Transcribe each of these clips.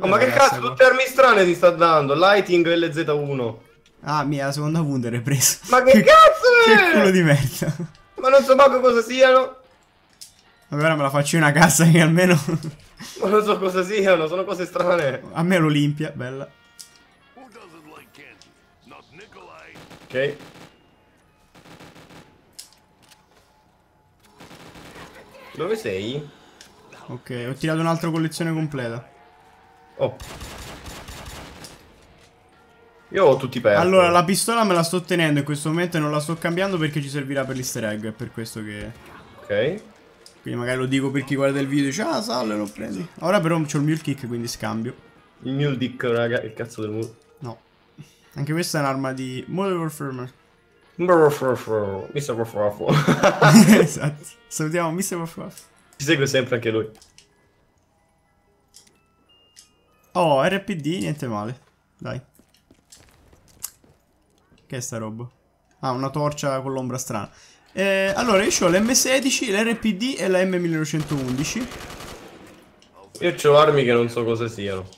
Oh, ma che cazzo, qua. tutte armi strane ti sta dando? Lighting LZ1. Ah, mia, la seconda punta l'hai presa. Ma che, cazzo è? Che culo di merda. Ma non so proprio cosa siano. Vabbè, ora me la faccio in una cassa che almeno... ma non so cosa siano, sono cose strane. A me l'Olimpia, bella. Ok. Dove sei? Ok, ho tirato un'altra collezione completa. Oh. Io ho tutti persi. Allora, la pistola me la sto tenendo in questo momento e non la sto cambiando perché ci servirà per l'easter egg. È per questo che... Ok. Quindi magari lo dico per chi guarda il video e dice, ah, salve, lo prendi. Ora però c'ho il mule kick, quindi scambio. Il mule dick, raga, il cazzo del mule. No. Anche questa è un'arma di... Modern Warfare. Mr. Warfare. esatto. Salutiamo Mr. Warfare. Ci segue sempre anche lui. Oh, RPD, niente male. Dai. Che è sta roba? Ah, una torcia con l'ombra strana. Eh, allora, io ho l'M16, l'RPD e la M1911. Io ho armi che non so cosa siano.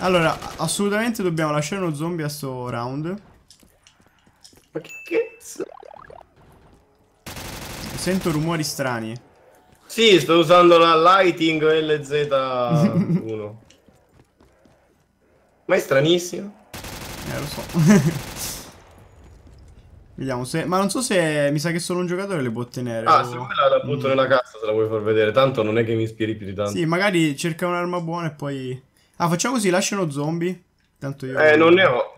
Allora, assolutamente dobbiamo lasciare uno zombie a sto round. Ma che cazzo? Sento rumori strani. Sì, sto usando la Lighting LZ1. Ma è stranissimo. Eh, lo so. Vediamo se... Ma non so se... Mi sa che solo un giocatore le può ottenere. Ah, o... se quella la butto mm. nella cassa se la vuoi far vedere. Tanto non è che mi ispiri più di tanto. Sì, magari cerca un'arma buona e poi... Ah, facciamo così, lasciano zombie. Tanto io... Eh, non ne ho.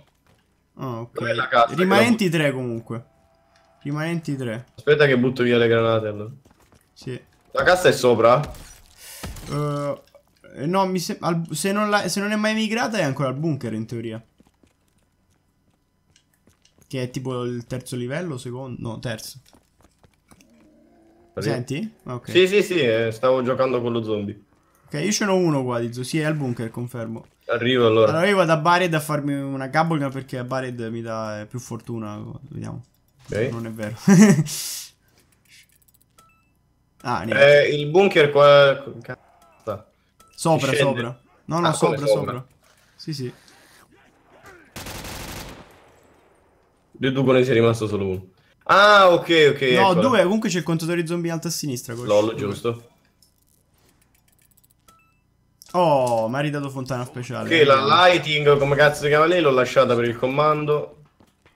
Oh, ok. Cassa, Rimanenti tre comunque. Rimanenti tre. Aspetta che butto via le granate allora. Sì. La cassa è sopra? Uh, no, mi se, al, se, non la, se non è mai migrata è ancora al bunker in teoria. Che è tipo il terzo livello, secondo... No, terzo. Sì. Senti? Okay. Sì, sì, sì, eh, stavo giocando con lo zombie. Ok, io ce n'ho uno qua, Dizzo. Sì, è al bunker, confermo. Arrivo allora. Allora io vado a Bared a farmi una gabolga perché a Bared mi dà più fortuna. Vediamo. Okay. Non è vero. Ah, eh, il bunker qua... Sopra, sopra. No, no, ah, sopra, sopra. Sì, sì. Deduco ne è rimasto solo uno. Ah, ok, ok. No, eccola. due, comunque c'è il contatore di zombie in alto a sinistra. Lol, giusto. Oh, mi ha ridato fontana speciale. Che la eh. lighting, come cazzo si chiama lei, l'ho lasciata per il comando.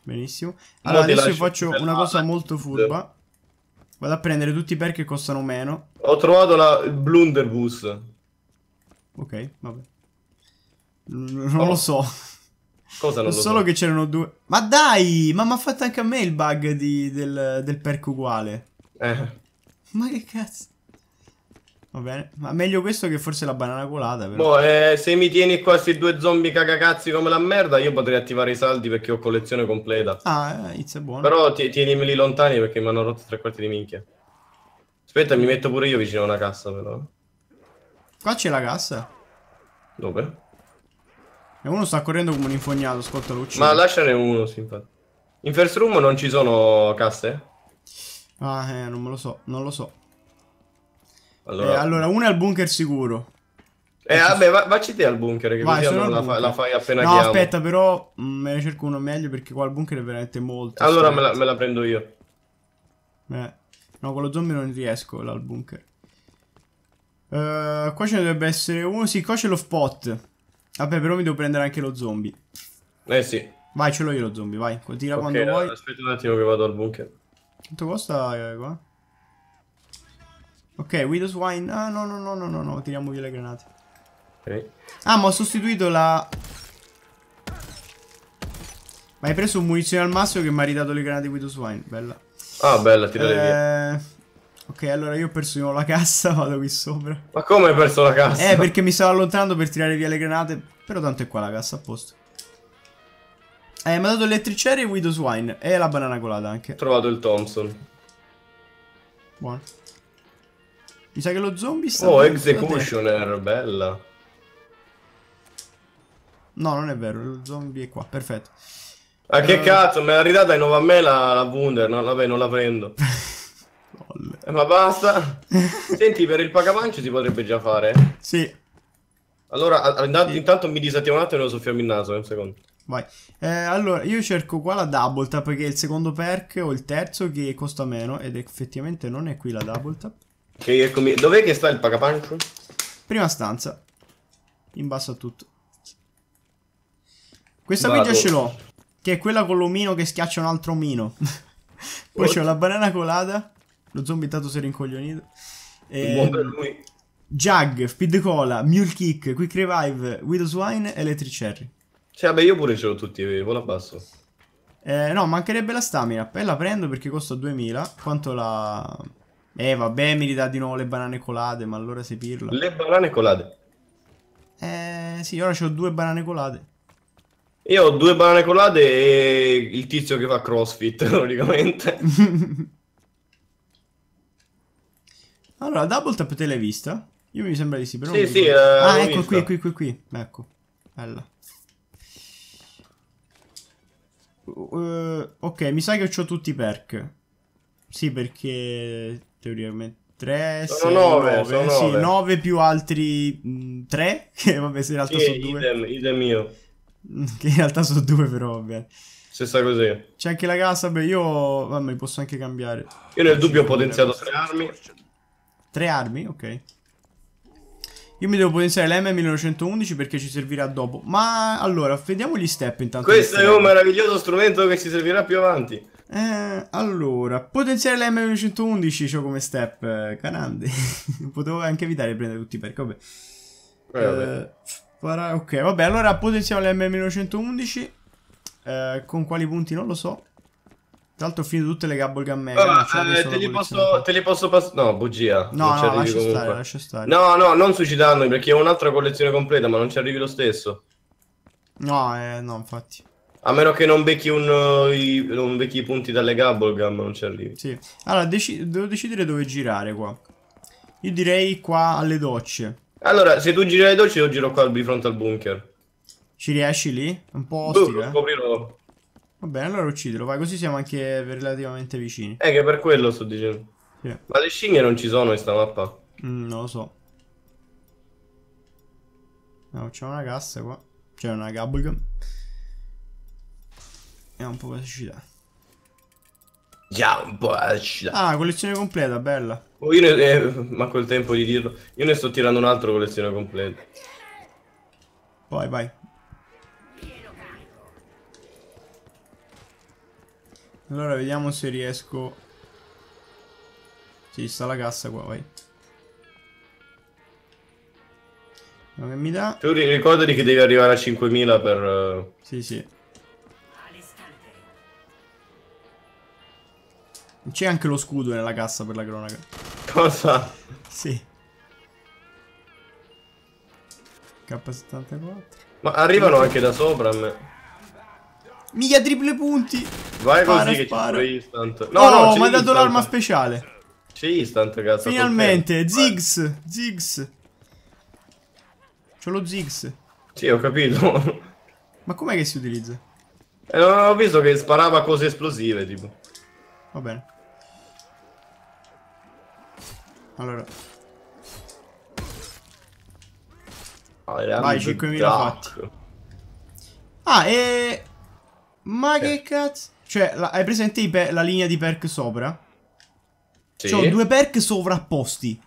Benissimo. Allora, Molti adesso vi faccio una cosa molto furba. Vado a prendere tutti i perk che costano meno. Ho trovato la Blunderbuss. Ok, vabbè. Non oh. lo so. Cosa non lo Solo che c'erano due. Ma dai! Ma mi ha fatto anche a me il bug di, del, del perk uguale. Eh. Ma che cazzo? Va bene, ma meglio questo che forse la banana colata. Però. Boh, eh, se mi tieni qua questi due zombie cagacazzi come la merda, io potrei attivare i saldi perché ho collezione completa. Ah, eh, it's buono. Però ti, tienimeli lontani perché mi hanno rotto tre quarti di minchia. Aspetta, mi metto pure io vicino a una cassa, però. Qua c'è la cassa. Dove? E uno sta correndo come un infognato, ascolta l'uccido. Ma lasciane uno, sì, infatti. In first room non ci sono casse? Ah, eh, non me lo so, non lo so. Allora, eh, allora una è al bunker sicuro. Eh, ecco. vabbè, va, vacci te al bunker, che Vai, non la, la, fai appena No, chiamo. aspetta, però mm, me ne cerco uno meglio perché qua al bunker è veramente molto. Allora me la, me la, prendo io. Eh. No, con lo zombie non riesco là al bunker. Uh, qua ce ne dovrebbe essere uno. Sì, qua c'è lo spot. Vabbè, però mi devo prendere anche lo zombie. Eh sì. Vai, ce l'ho io lo zombie, vai. Tira okay, quando vuoi. Aspetta un attimo che vado al bunker. Quanto costa eh, qua? Ok, Windows Wine. Ah, no, no, no, no, no, no, tiriamo via le granate. Okay. Ah, ma ho sostituito la... Ma hai preso un munizione al massimo che mi ha ridato le granate Windows Wine. Bella. Ah, bella, tirale eh... via. Ok, allora io ho perso io la cassa, vado qui sopra. Ma come hai perso la cassa? Eh, perché mi stavo allontanando per tirare via le granate. Però tanto è qua la cassa, a posto. Eh, mi ha dato l'elettricere e Widow's Wine. E la banana colata anche. Ho trovato il Thompson. Buono. Mi sa che lo zombie sta... Oh, Executioner, bella. No, non è vero, lo zombie è qua, perfetto. Ah, che eh. cazzo, me l'ha ridata in nuovo a me la, la Wunder, no, vabbè, non la prendo. Eh, ma basta. Senti, per il pagamancio si potrebbe già fare? Sì. Allora, sì. intanto mi disattivo un attimo e lo soffiamo il naso, eh, un secondo. Vai. Eh, allora, io cerco qua la double tap, che è il secondo perk o il terzo che costa meno, ed effettivamente non è qui la double tap. Che eccomi... Dov'è che sta il pagapancio? Prima stanza. In basso a tutto. Questa qui già ce l'ho. Che è quella con l'omino che schiaccia un altro omino. Poi c'ho la banana colata. Lo zombie tanto si è rincoglionito. E... Buon per lui. Jag, Speed Cola, Mule Kick, Quick Revive, Widow Swine, e Electric Cherry. Cioè, vabbè, io pure ce l'ho tutti, eh, vola basso. Eh, no, mancherebbe la stamina. E la prendo perché costa 2000. Quanto la... Eh vabbè, mi ridà di nuovo le banane colate, ma allora sei pirla. Le banane colate? Eh sì, ora ho due banane colate. Io ho due banane colate e il tizio che fa crossfit, praticamente. allora, Double Tap te l'hai vista? Io mi sembra di sì, però... Sì, sì, eh, Ah, ecco, qui, qui, qui, qui. Ecco, bella. Uh, ok, mi sa che ho tutti i perk. Sì, perché teoricamente. 3, sono 6, 9, 9, sì, 9. più altri 3, mm, che vabbè se in realtà sì, sono 2. Idem, idem io. Mm, che in realtà sono 2 però, vabbè. Stessa così. C'è anche la casa, beh io, vabbè, posso anche cambiare. Io nel dubbio ho potenziato 3 armi. 3 armi? Ok. Io mi devo potenziare l'M1911 perché ci servirà dopo. Ma allora, vediamo gli step intanto. Questo è un meraviglioso strumento che ci servirà più avanti. Eh, allora, potenziare la m 911 cioè come step, eh, carande. Potevo anche evitare di prendere tutti i perk, vabbè. Eh, vabbè. Para... Eh, ok, vabbè, allora potenziamo l'M911. Eh, con quali punti non lo so. Tra l'altro ho finito tutte le Gabble Gun Mega. Ah, eh, te, li posso, te, li posso, passare. No, bugia. No, non no, lascia comunque. stare, lascia stare. No, no, non suicidarmi perché ho un'altra collezione completa, ma non ci arrivi lo stesso. No, eh, no, infatti. A meno che non becchi, un, eh, non becchi i punti dalle Gabbolgam, non ci arrivi. Sì. Allora, dec- devo decidere dove girare qua. Io direi qua alle docce. Allora, se tu giri alle docce, io giro qua di fronte al bunker. Ci riesci lì? Un po' boh, ostico, eh? scoprirò. Va bene, allora uccidilo, vai, così siamo anche relativamente vicini. Eh, che per quello sto dicendo. Sì. Ma le scimmie non ci sono in sta mappa? Mm, non lo so. No, c'è una cassa qua. C'è una gabble Vediamo un po' cosa ci dà. Già, un po' ci dà. Ah, collezione completa, bella. Oh, io ne, eh, manco il tempo di dirlo. Io ne sto tirando un'altra collezione completa. Vai, vai. Allora, vediamo se riesco... Sì, sta la cassa qua, vai. Ma che mi dà? Tu ricordati che devi arrivare a 5.000 per... Eh, sì, sì. C'è anche lo scudo nella cassa per la cronaca. Cosa? Sì. K74. Ma arrivano anche da sopra a me. Miglia triple punti. Vai spara, così che ci instant. No, oh, no, no mi ha dato l'arma speciale. C'è istant, cazzo. Finalmente, Ziggs, Ziggs. C'ho lo Ziggs. Sì, ho capito. Ma com'è che si utilizza? Eh, non ho visto che sparava cose esplosive, tipo. Va bene. Allora. Ah, Vai, 5.000 fatti. Ah, e... Ma eh. che cazzo... Cioè, la... hai presente la linea di perk sopra? Sì. Cioè, due perk sovrapposti.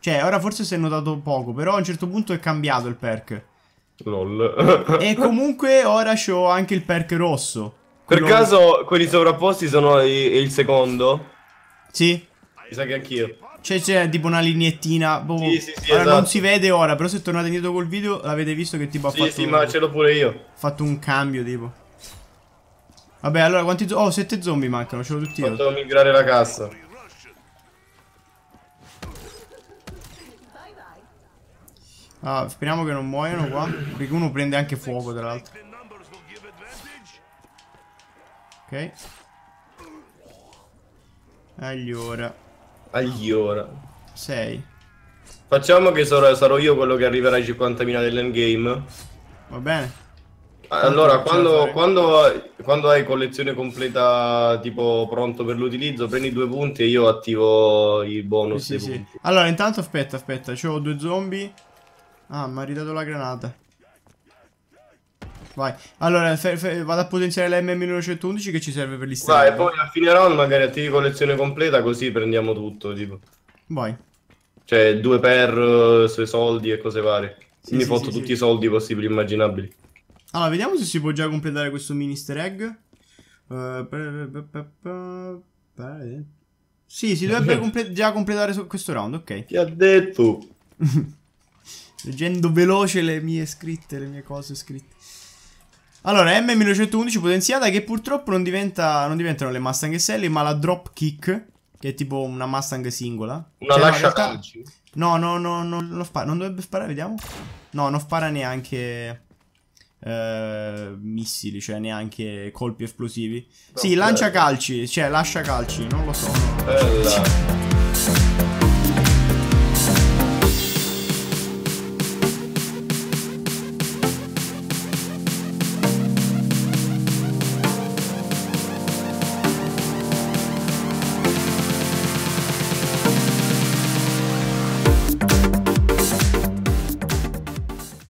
Cioè, ora forse si è notato poco, però a un certo punto è cambiato il perk. Lol. e comunque ora c'ho anche il perk rosso. Per caso quelli sovrapposti sono il, il secondo? Sì. Mi sa che anch'io. Cioè c'è tipo una lineettina. Boh. Sì, sì, sì, allora esatto. non si vede ora, però se tornate indietro col video l'avete visto che tipo ha fatto. Sì, un... ma ce l'ho pure io. Ha fatto un cambio tipo. Vabbè, allora quanti zombie? Oh, sette zombie mancano, ce l'ho tutti io. Ho fatto migrare la cassa. Ah, speriamo che non muoiano qua. Perché uno prende anche fuoco, tra l'altro. Ok. Allora. Agli ora. 6. Facciamo che sarò, sarò, io quello che arriverà ai 50.000 dell'endgame. Va bene. Ah, allora, quando, quando, quando, hai collezione completa, tipo pronto per l'utilizzo, prendi due punti e io attivo i bonus. Sì, sì, sì. Allora, intanto aspetta, aspetta, c'ho due zombie. Ah, mi ha ridato la granata. Vai. Allora, vado a potenziare la M1911 che ci serve per l'istante. Vai, poi a fine round magari attivi collezione completa così prendiamo tutto, tipo. Vai. Cioè, due per, eh, sui soldi e cose varie. Sì, Mi sì, porto sì, tutti sì. i soldi possibili immaginabili. Allora, vediamo se si può già completare questo mini easter egg. Uh, sì, si dovrebbe comple- già completare questo round, ok. Ti ha detto? Leggendo veloce le mie scritte, le mie cose scritte. Allora, M1911 potenziata che purtroppo non, diventa, non diventano le Mustang SL, ma la Drop Kick, che è tipo una Mustang singola. Una cioè, lascia realtà... No, no, no, no, non spara. Non dovrebbe sparare, vediamo. No, non spara neanche eh, missili, cioè neanche colpi esplosivi. sì, lancia calci, cioè lascia calci, non lo so. Bella.